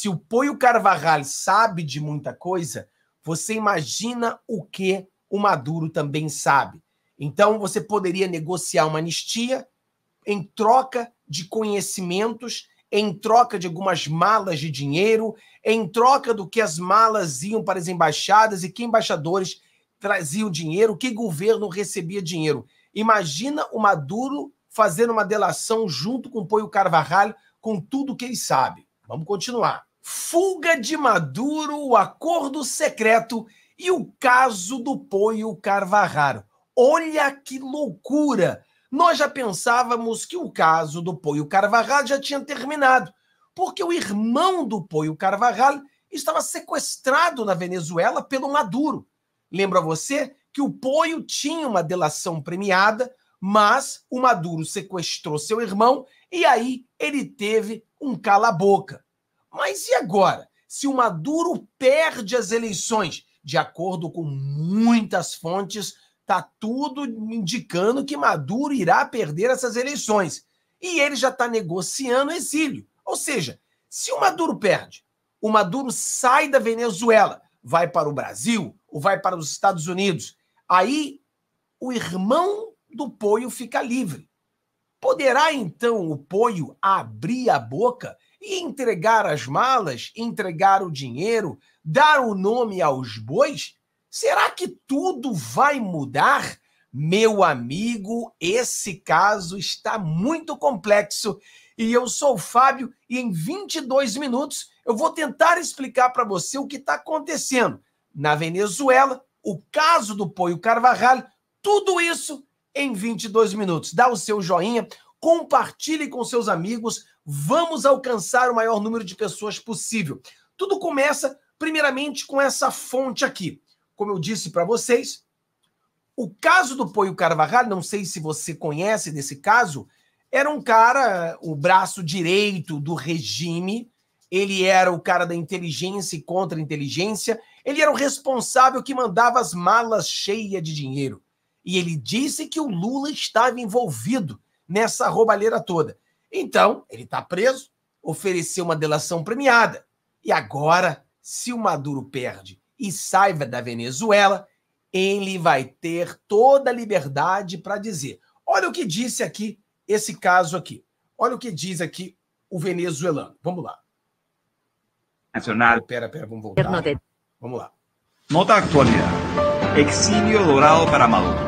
Se o Poio Carvajal sabe de muita coisa, você imagina o que o Maduro também sabe. Então, você poderia negociar uma anistia em troca de conhecimentos, em troca de algumas malas de dinheiro, em troca do que as malas iam para as embaixadas e que embaixadores traziam dinheiro, que governo recebia dinheiro. Imagina o Maduro fazendo uma delação junto com o Poio Carvajal, com tudo que ele sabe. Vamos continuar. Fuga de Maduro, o acordo secreto e o caso do Poio Carvajaro. Olha que loucura! Nós já pensávamos que o caso do Poio Carvajal já tinha terminado, porque o irmão do Poio Carvajal estava sequestrado na Venezuela pelo Maduro. Lembra você que o Poio tinha uma delação premiada, mas o Maduro sequestrou seu irmão e aí ele teve um cala-boca. Mas e agora? Se o Maduro perde as eleições, de acordo com muitas fontes, está tudo indicando que Maduro irá perder essas eleições. E ele já está negociando exílio. Ou seja, se o Maduro perde, o Maduro sai da Venezuela, vai para o Brasil ou vai para os Estados Unidos. Aí o irmão do Poio fica livre. Poderá então o Poio abrir a boca e entregar as malas, entregar o dinheiro, dar o nome aos bois, será que tudo vai mudar? Meu amigo, esse caso está muito complexo e eu sou o Fábio e em 22 minutos eu vou tentar explicar para você o que está acontecendo na Venezuela, o caso do Poio Carvajal, tudo isso em 22 minutos. Dá o seu joinha, compartilhe com seus amigos, Vamos alcançar o maior número de pessoas possível. Tudo começa, primeiramente, com essa fonte aqui. Como eu disse para vocês, o caso do Poio Carvajal, não sei se você conhece desse caso, era um cara, o braço direito do regime, ele era o cara da inteligência e contra-inteligência, ele era o responsável que mandava as malas cheias de dinheiro. E ele disse que o Lula estava envolvido nessa roubalheira toda. Então, ele está preso, ofereceu uma delação premiada. E agora, se o Maduro perde e sai da Venezuela, ele vai ter toda a liberdade para dizer. Olha o que disse aqui esse caso aqui. Olha o que diz aqui o venezuelano. Vamos lá. Nacional. Pera, pera, vamos voltar. Vamos lá. Nota atualidade. Exílio dourado para Maduro.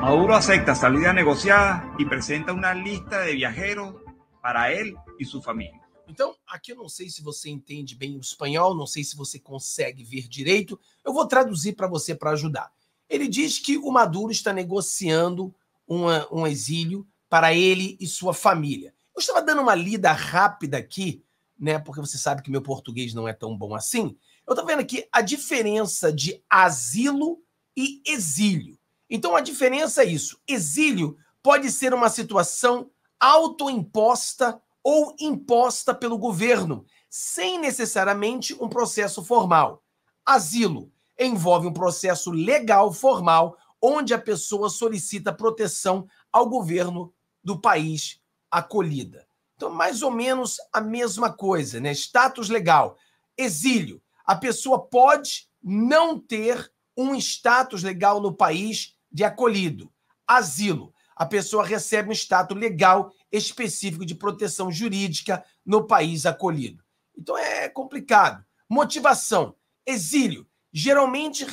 Maduro acepta salida negociada e presenta uma lista de viajeros para ele e sua família. Então, aqui eu não sei se você entende bem o espanhol, não sei se você consegue ver direito. Eu vou traduzir para você para ajudar. Ele diz que o Maduro está negociando uma, um exílio para ele e sua família. Eu estava dando uma lida rápida aqui, né? Porque você sabe que meu português não é tão bom assim. Eu estou vendo aqui a diferença de asilo e exílio. Então a diferença é isso. Exílio pode ser uma situação autoimposta ou imposta pelo governo, sem necessariamente um processo formal. Asilo envolve um processo legal formal onde a pessoa solicita proteção ao governo do país acolhida. Então, mais ou menos a mesma coisa, né? Status legal, exílio. A pessoa pode não ter um status legal no país de acolhido, asilo. A pessoa recebe um status legal específico de proteção jurídica no país acolhido. Então é complicado. Motivação: exílio, geralmente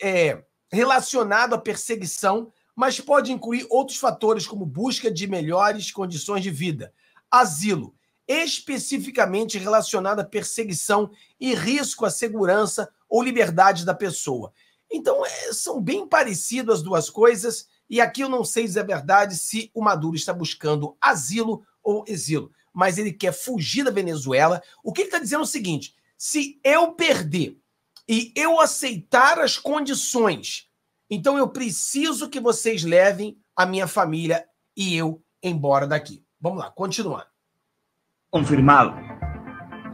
é, relacionado à perseguição, mas pode incluir outros fatores como busca de melhores condições de vida. Asilo, especificamente relacionado à perseguição e risco à segurança ou liberdade da pessoa. Então, é, são bem parecidas as duas coisas, e aqui eu não sei se é verdade se o Maduro está buscando asilo ou exílio, mas ele quer fugir da Venezuela. O que ele está dizendo é o seguinte: se eu perder e eu aceitar as condições, então eu preciso que vocês levem a minha família e eu embora daqui. Vamos lá, continuar. Confirmado.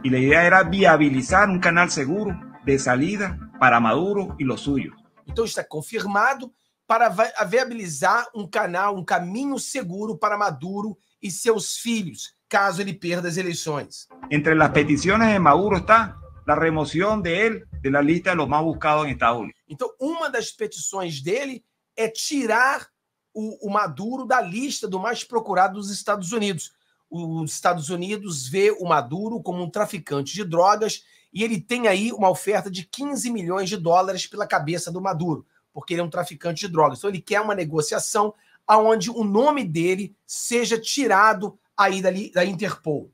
E a ideia era viabilizar um canal seguro de saída para Maduro e los suyos. Então está confirmado para viabilizar um canal, um caminho seguro para Maduro e seus filhos, caso ele perda as eleições. Entre as petições de Maduro está a remoção dele de da lista de los mais buscados em Estados Unidos. Então, uma das petições dele é tirar o, o Maduro da lista do mais procurado dos Estados Unidos. Os Estados Unidos vê o Maduro como um traficante de drogas e ele tem aí uma oferta de 15 milhões de dólares pela cabeça do Maduro, porque ele é um traficante de drogas. Então ele quer uma negociação aonde o nome dele seja tirado aí dali, da Interpol.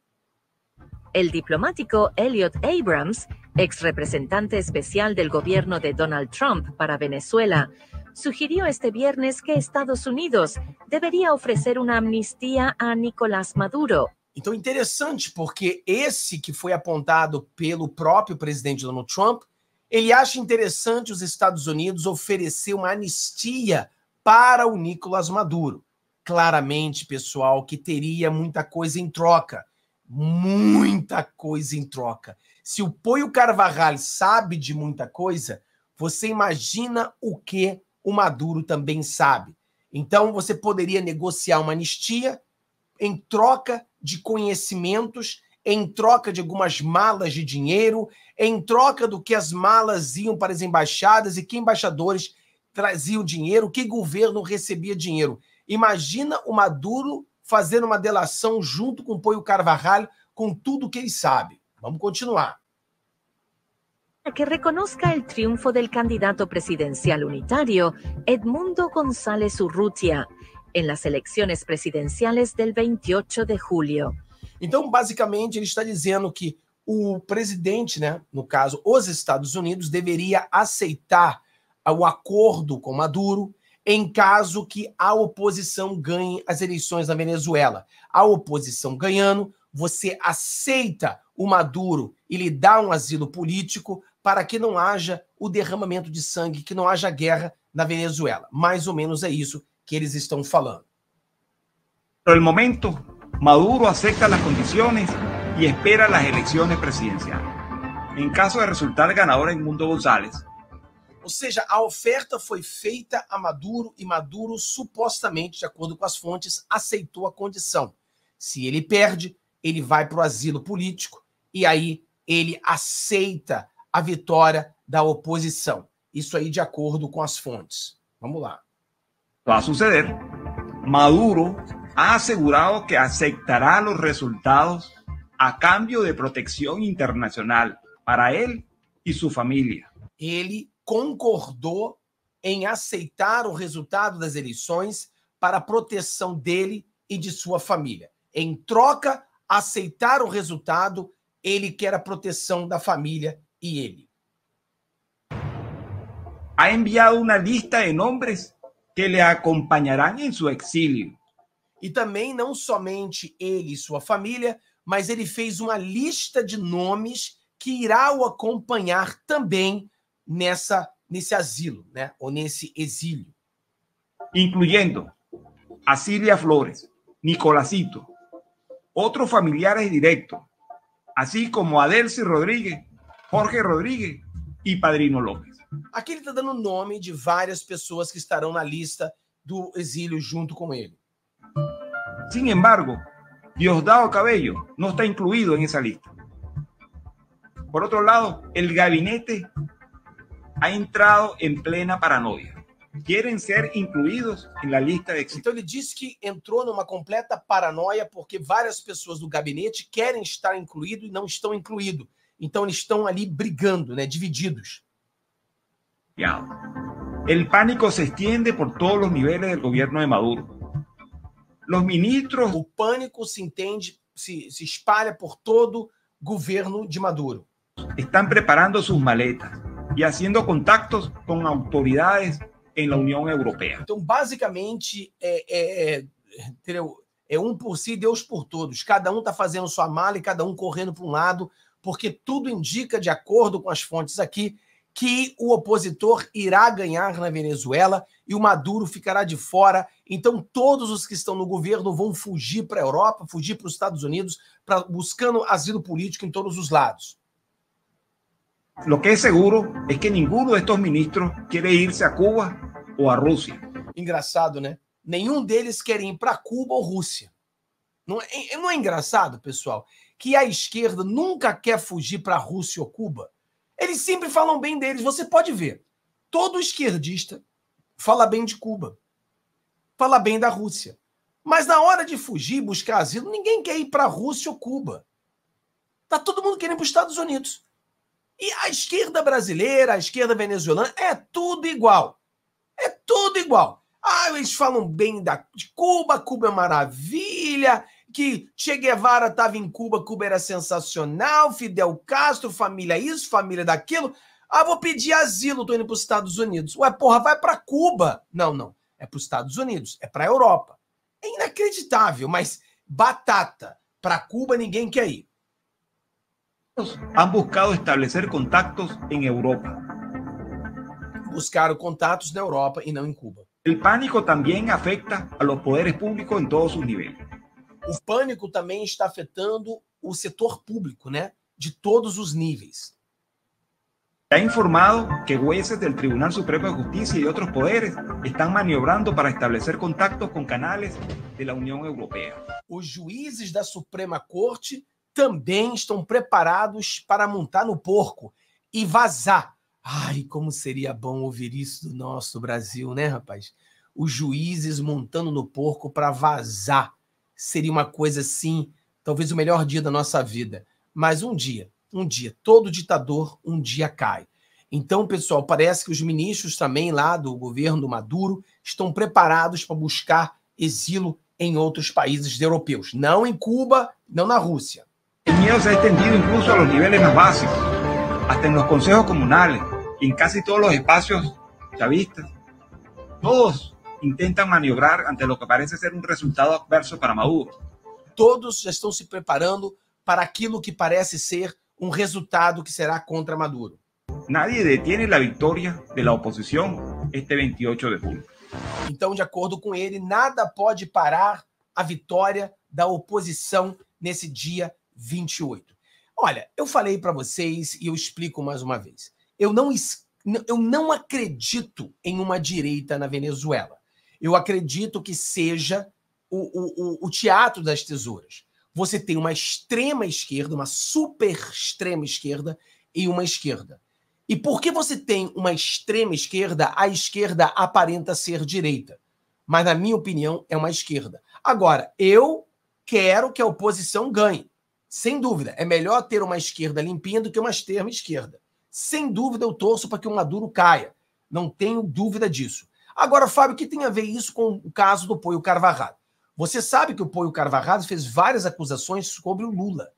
El diplomático Elliot Abrams, ex representante especial del gobierno de Donald Trump para Venezuela, sugirió este viernes que Estados Unidos debería ofrecer una amnistía a Nicolás Maduro então, interessante, porque esse que foi apontado pelo próprio presidente Donald Trump, ele acha interessante os Estados Unidos oferecer uma anistia para o Nicolás Maduro. Claramente, pessoal, que teria muita coisa em troca. Muita coisa em troca. Se o Poio Carvajal sabe de muita coisa, você imagina o que o Maduro também sabe. Então, você poderia negociar uma anistia em troca de conhecimentos, em troca de algumas malas de dinheiro, em troca do que as malas iam para as embaixadas e que embaixadores traziam dinheiro, que governo recebia dinheiro. Imagina o Maduro fazendo uma delação junto com o Poio Carvajal com tudo que ele sabe. Vamos continuar. que reconozca el triunfo del candidato presidencial unitario Edmundo González Urrutia en las elecciones presidenciales del 28 de julho. Então, basicamente, ele está dizendo que o presidente, né, no caso, os Estados Unidos, deveria aceitar o acordo com Maduro em caso que a oposição ganhe as eleições na Venezuela. A oposição ganhando, você aceita o Maduro e lhe dá um asilo político para que não haja o derramamento de sangue, que não haja guerra na Venezuela. Mais ou menos é isso que eles estão falando. No momento, Maduro aceita as condições e espera as eleições presidenciais. Em caso de resultar ganador em Mundo González. Ou seja, a oferta foi feita a Maduro e Maduro supostamente, de acordo com as fontes, aceitou a condição. Se ele perde, ele vai para o asilo político e aí ele aceita a vitória da oposição. Isso aí de acordo com as fontes. Vamos lá va a suceder, Maduro ha asegurado que aceptará los resultados a cambio de protección internacional para él e sua família. Ele concordou em aceitar o resultado das eleições para proteção dele e de sua família. Em troca, aceitar o resultado, ele quer a proteção da família e ele. Ha enviado uma lista de nomes que lhe acompanharão em seu exílio. E também não somente ele e sua família, mas ele fez uma lista de nomes que irá o acompanhar também nessa nesse asilo, né? Ou nesse exílio, incluindo Asília Flores, Nicolacito, outros familiares diretos, assim como Adelcio Rodrigues, Jorge Rodrigues e Padrino López. Aqui ele está dando o nome de várias pessoas que estarão na lista do exílio junto com ele. Sin embargo, Diosdado Cabello não está incluído em essa lista. Por outro lado, o gabinete ha entrado em plena paranoia. Querem ser incluídos na lista de exílio. Então ele diz que entrou numa completa paranoia porque várias pessoas do gabinete querem estar incluído e não estão incluídos. Então eles estão ali brigando, né, divididos. O El pánico se extiende por todos los niveles del gobierno de Maduro. Los ministros... O pânico se entende, se, se espalha por todo governo de Maduro. Están preparando sus maletas y haciendo contactos con autoridades en la Unión Europea. Então, basicamente, é, é, é, é um por si, Deus por todos. Cada um está fazendo sua mala e cada um correndo para um lado, porque tudo indica, de acordo com as fontes aqui, que o opositor irá ganhar na Venezuela e o Maduro ficará de fora. Então, todos os que estão no governo vão fugir para a Europa, fugir para os Estados Unidos, pra, buscando asilo político em todos os lados. O que é seguro é que nenhum destes ministros quer ir-se a Cuba ou a Rússia. Engraçado, né? Nenhum deles quer ir para Cuba ou Rússia. Não é, é, não é engraçado, pessoal, que a esquerda nunca quer fugir para a Rússia ou Cuba? Eles sempre falam bem deles. Você pode ver. Todo esquerdista fala bem de Cuba, fala bem da Rússia. Mas na hora de fugir, buscar asilo, ninguém quer ir para a Rússia ou Cuba. Tá todo mundo querendo para os Estados Unidos. E a esquerda brasileira, a esquerda venezuelana, é tudo igual. É tudo igual. Ah, eles falam bem da, de Cuba, Cuba é maravilha, que Che Guevara estava em Cuba, Cuba era sensacional, Fidel Castro, família isso, família daquilo. Ah, vou pedir asilo, tô indo para os Estados Unidos. Ué, porra, vai para Cuba. Não, não, é para os Estados Unidos, é para a Europa. É inacreditável, mas batata. Para Cuba ninguém quer ir. Han buscado estabelecer contactos em Europa. Buscaram contatos na Europa e não em Cuba. El pánico también afecta a los poderes públicos en todos sus niveles. O pânico também está afetando o setor público, né? De todos os níveis. Ha informado que jueces del Tribunal Supremo de Justicia y otros poderes están maniobrando para estabelecer contactos con canales de la Unión Europea. Os juízes da Suprema Corte também estão preparados para montar no porco e vazar. Ai, como seria bom ouvir isso do nosso Brasil, né, rapaz? Os juízes montando no porco para vazar seria uma coisa assim, talvez o melhor dia da nossa vida. Mas um dia, um dia, todo ditador um dia cai. Então, pessoal, parece que os ministros também lá do governo do Maduro estão preparados para buscar exílio em outros países europeus. Não em Cuba, não na Rússia. O medo se ha extendido incluso a los niveles mais básicos, até nos conselhos comunais, em quase todos os espaços chavistas. Todos intenta maniobrar ante lo que parece ser um resultado adverso para Maduro. Todos já estão se preparando para aquilo que parece ser um resultado que será contra Maduro. Nadie detiene a vitória da oposição este 28 de julho. Então, de acordo com ele, nada pode parar a vitória da oposição nesse dia 28. Olha, eu falei para vocês e eu explico mais uma vez. Eu não, eu não acredito em uma direita na Venezuela. Eu acredito que seja o, o, o teatro das tesouras. Você tem uma extrema esquerda, uma super extrema esquerda e uma esquerda. E por que você tem uma extrema esquerda, a esquerda aparenta ser direita. Mas, na minha opinião, é uma esquerda. Agora, eu quero que a oposição ganhe. Sem dúvida, é melhor ter uma esquerda limpinha do que uma extrema esquerda. Sem dúvida, eu torço para que o Maduro caia. Não tenho dúvida disso. Agora, Fábio, o que tem a ver isso com o caso do Poio Carvajal? Você sabe que o Poio Carvajal fez várias acusações sobre o Lula.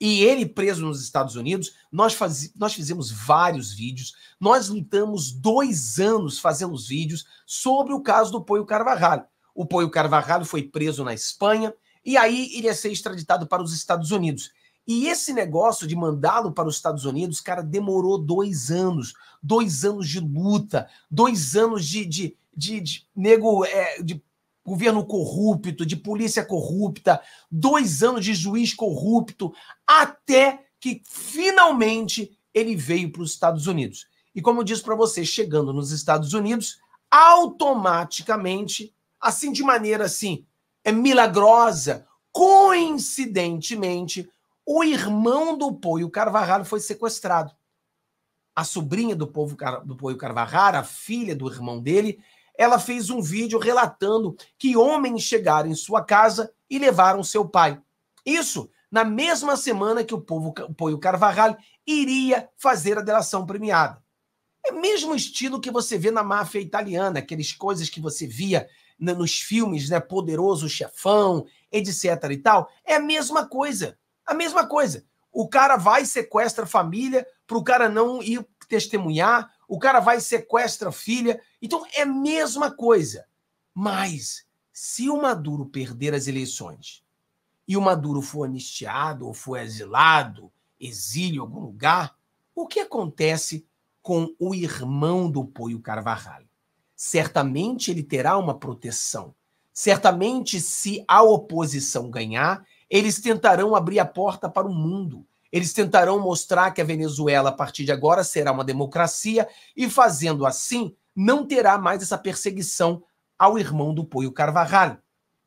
E ele preso nos Estados Unidos, nós, faz... nós fizemos vários vídeos, nós lutamos dois anos fazendo vídeos sobre o caso do Poio Carvajal. O Poio Carvajal foi preso na Espanha e aí iria ser extraditado para os Estados Unidos. E esse negócio de mandá-lo para os Estados Unidos, cara, demorou dois anos. Dois anos de luta, dois anos de, de, de, de nego, é, de governo corrupto, de polícia corrupta, dois anos de juiz corrupto, até que finalmente ele veio para os Estados Unidos. E como eu disse para você, chegando nos Estados Unidos, automaticamente, assim de maneira assim, é milagrosa, coincidentemente, o irmão do Poio Carvajal foi sequestrado. A sobrinha do, povo, do Poio Carvajal, a filha do irmão dele, ela fez um vídeo relatando que homens chegaram em sua casa e levaram seu pai. Isso na mesma semana que o povo o Poio Carvajal iria fazer a delação premiada. É o mesmo estilo que você vê na máfia italiana, aquelas coisas que você via nos filmes, né, Poderoso Chefão, etc e tal, é a mesma coisa. A mesma coisa. O cara vai e sequestra a família para o cara não ir testemunhar, o cara vai e sequestra a filha. Então é a mesma coisa. Mas se o Maduro perder as eleições e o Maduro for anistiado ou for exilado, exílio em algum lugar, o que acontece com o irmão do Poio Carvajal? Certamente ele terá uma proteção. Certamente, se a oposição ganhar, eles tentarão abrir a porta para o mundo. Eles tentarão mostrar que a Venezuela, a partir de agora, será uma democracia e, fazendo assim, não terá mais essa perseguição ao irmão do Poio Carvajal.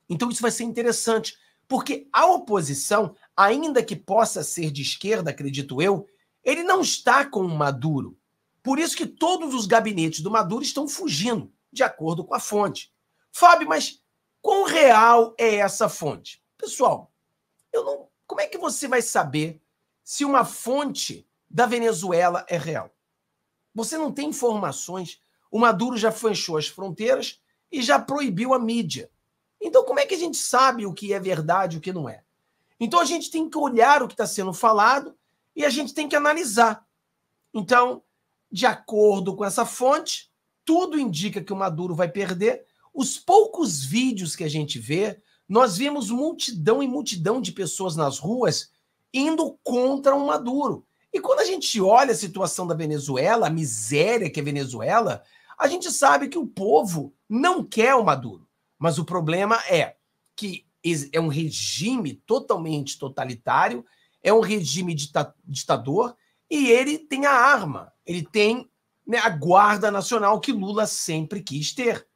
Então, isso vai ser interessante, porque a oposição, ainda que possa ser de esquerda, acredito eu, ele não está com o Maduro. Por isso que todos os gabinetes do Maduro estão fugindo, de acordo com a fonte. Fábio, mas quão real é essa fonte? Pessoal, eu não, como é que você vai saber se uma fonte da Venezuela é real? Você não tem informações. O Maduro já fechou as fronteiras e já proibiu a mídia. Então, como é que a gente sabe o que é verdade e o que não é? Então, a gente tem que olhar o que está sendo falado e a gente tem que analisar. Então, de acordo com essa fonte, tudo indica que o Maduro vai perder. Os poucos vídeos que a gente vê, nós vimos multidão e multidão de pessoas nas ruas indo contra o Maduro. E quando a gente olha a situação da Venezuela, a miséria que é a Venezuela, a gente sabe que o povo não quer o Maduro. Mas o problema é que é um regime totalmente totalitário, é um regime dita ditador, e ele tem a arma, ele tem né, a Guarda Nacional que Lula sempre quis ter.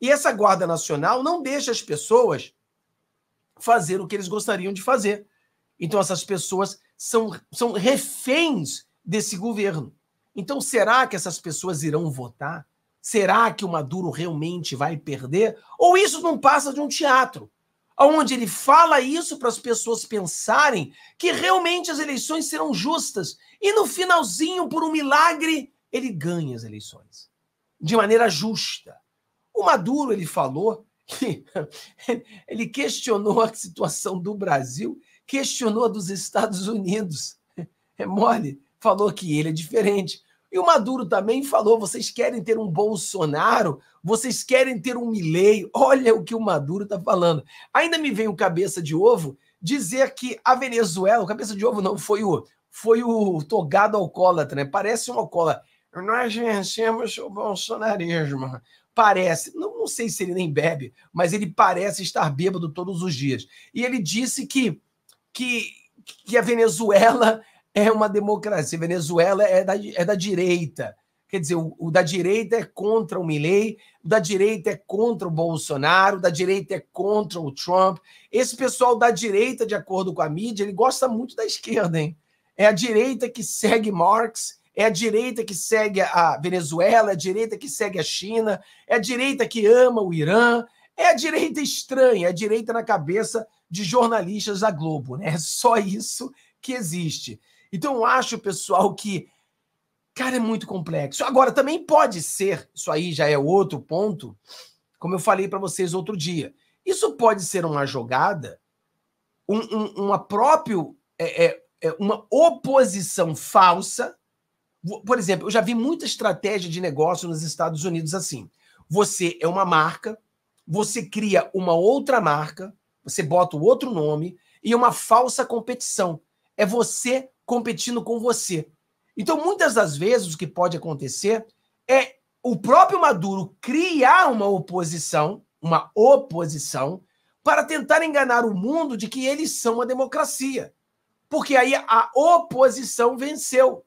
E essa Guarda Nacional não deixa as pessoas fazer o que eles gostariam de fazer. Então, essas pessoas são, são reféns desse governo. Então, será que essas pessoas irão votar? Será que o Maduro realmente vai perder? Ou isso não passa de um teatro, onde ele fala isso para as pessoas pensarem que realmente as eleições serão justas e no finalzinho, por um milagre, ele ganha as eleições de maneira justa. O Maduro ele falou ele questionou a situação do Brasil, questionou a dos Estados Unidos. É mole, falou que ele é diferente. E o Maduro também falou: vocês querem ter um Bolsonaro, vocês querem ter um Milei. Olha o que o Maduro está falando. Ainda me veio cabeça de ovo dizer que a Venezuela, o cabeça de ovo não foi o foi o togado alcoólatra, né? Parece um alcoólatra. Nós vencemos o bolsonarismo. Parece. Não não sei se ele nem bebe, mas ele parece estar bêbado todos os dias. E ele disse que, que, que a Venezuela é uma democracia, a Venezuela é da, é da direita. Quer dizer, o, o da direita é contra o Milley, o da direita é contra o Bolsonaro, o da direita é contra o Trump. Esse pessoal da direita, de acordo com a mídia, ele gosta muito da esquerda, hein? É a direita que segue Marx, é a direita que segue a Venezuela, é a direita que segue a China, é a direita que ama o Irã, é a direita estranha, é a direita na cabeça de jornalistas da Globo, né? É só isso que existe. Então eu acho, pessoal, que cara é muito complexo. Agora também pode ser, isso aí já é outro ponto, como eu falei para vocês outro dia. Isso pode ser uma jogada, um, um, uma próprio é, é, é uma oposição falsa por exemplo, eu já vi muita estratégia de negócio nos Estados Unidos assim. Você é uma marca, você cria uma outra marca, você bota o outro nome e uma falsa competição. É você competindo com você. Então, muitas das vezes, o que pode acontecer é o próprio Maduro criar uma oposição, uma oposição, para tentar enganar o mundo de que eles são uma democracia. Porque aí a oposição venceu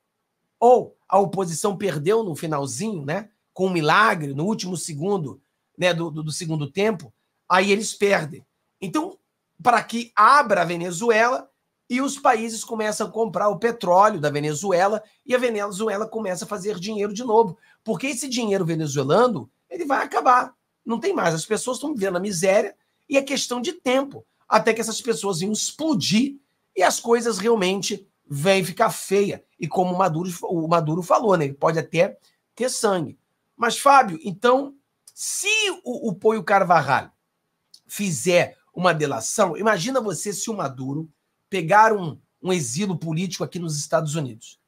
ou a oposição perdeu no finalzinho, né? Com um milagre, no último segundo, né? Do, do, do segundo tempo, aí eles perdem. Então, para que abra a Venezuela e os países começam a comprar o petróleo da Venezuela e a Venezuela começa a fazer dinheiro de novo, porque esse dinheiro venezuelano ele vai acabar, não tem mais. As pessoas estão vivendo a miséria e é questão de tempo até que essas pessoas iam explodir e as coisas realmente vêm ficar feia. E como o Maduro, o Maduro falou, né? Ele pode até ter sangue. Mas, Fábio, então, se o, o Poio Carvajal fizer uma delação, imagina você se o Maduro pegar um, um político aqui nos Estados Unidos,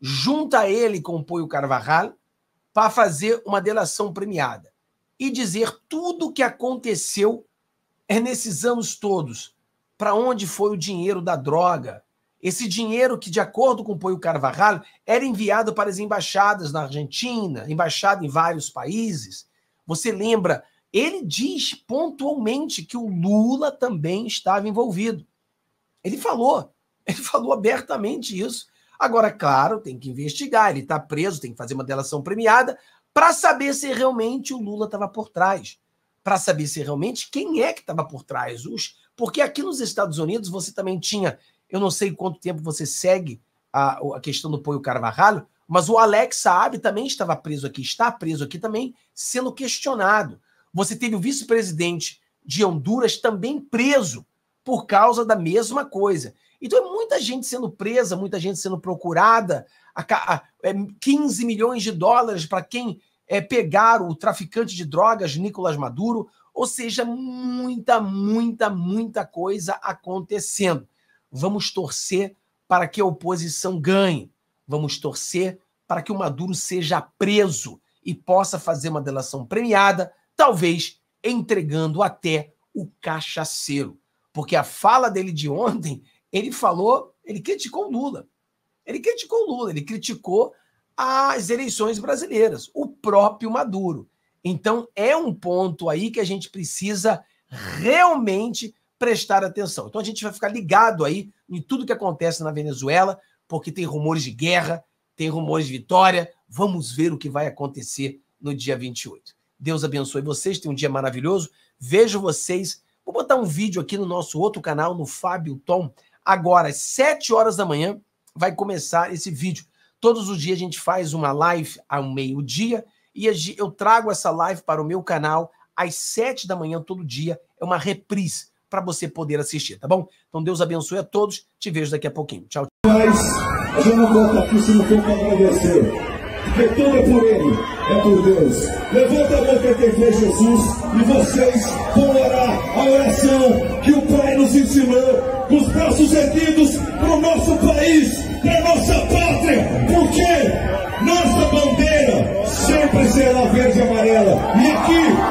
junta ele com o Poio Carvajal para fazer uma delação premiada e dizer tudo o que aconteceu é nesses anos todos, para onde foi o dinheiro da droga, esse dinheiro que, de acordo com Poio Carvajal, era enviado para as embaixadas na Argentina, embaixada em vários países. Você lembra? Ele diz pontualmente que o Lula também estava envolvido. Ele falou, ele falou abertamente isso. Agora, claro, tem que investigar. Ele está preso, tem que fazer uma delação premiada para saber se realmente o Lula estava por trás, para saber se realmente quem é que estava por trás. porque aqui nos Estados Unidos você também tinha eu não sei quanto tempo você segue a, a questão do Poio Carvalho, mas o Alex Saab também estava preso aqui, está preso aqui também, sendo questionado. Você teve o vice-presidente de Honduras também preso por causa da mesma coisa. Então é muita gente sendo presa, muita gente sendo procurada, a, a, é, 15 milhões de dólares para quem é, pegar o traficante de drogas Nicolas Maduro, ou seja, muita, muita, muita coisa acontecendo. Vamos torcer para que a oposição ganhe. Vamos torcer para que o Maduro seja preso e possa fazer uma delação premiada, talvez entregando até o cachaceiro. Porque a fala dele de ontem, ele falou, ele criticou o Lula. Ele criticou o Lula, ele criticou as eleições brasileiras, o próprio Maduro. Então é um ponto aí que a gente precisa realmente prestar atenção. Então a gente vai ficar ligado aí em tudo que acontece na Venezuela, porque tem rumores de guerra, tem rumores de vitória. Vamos ver o que vai acontecer no dia 28. Deus abençoe vocês, tenham um dia maravilhoso. Vejo vocês. Vou botar um vídeo aqui no nosso outro canal, no Fábio Tom. Agora, às 7 horas da manhã, vai começar esse vídeo. Todos os dias a gente faz uma live ao meio-dia e eu trago essa live para o meu canal às 7 da manhã todo dia. É uma reprise para você poder assistir, tá bom? Então Deus abençoe a todos. Te vejo daqui a pouquinho. Tchau. Mas eu não volto aqui se não for para agradecer. Porque tudo é por Ele, é por Deus. Levanta a mão para quem Jesus e vocês vão orar a oração que o Pai nos ensinou, os braços para o nosso país, para a nossa pátria. Porque nossa bandeira sempre será verde e amarela. E aqui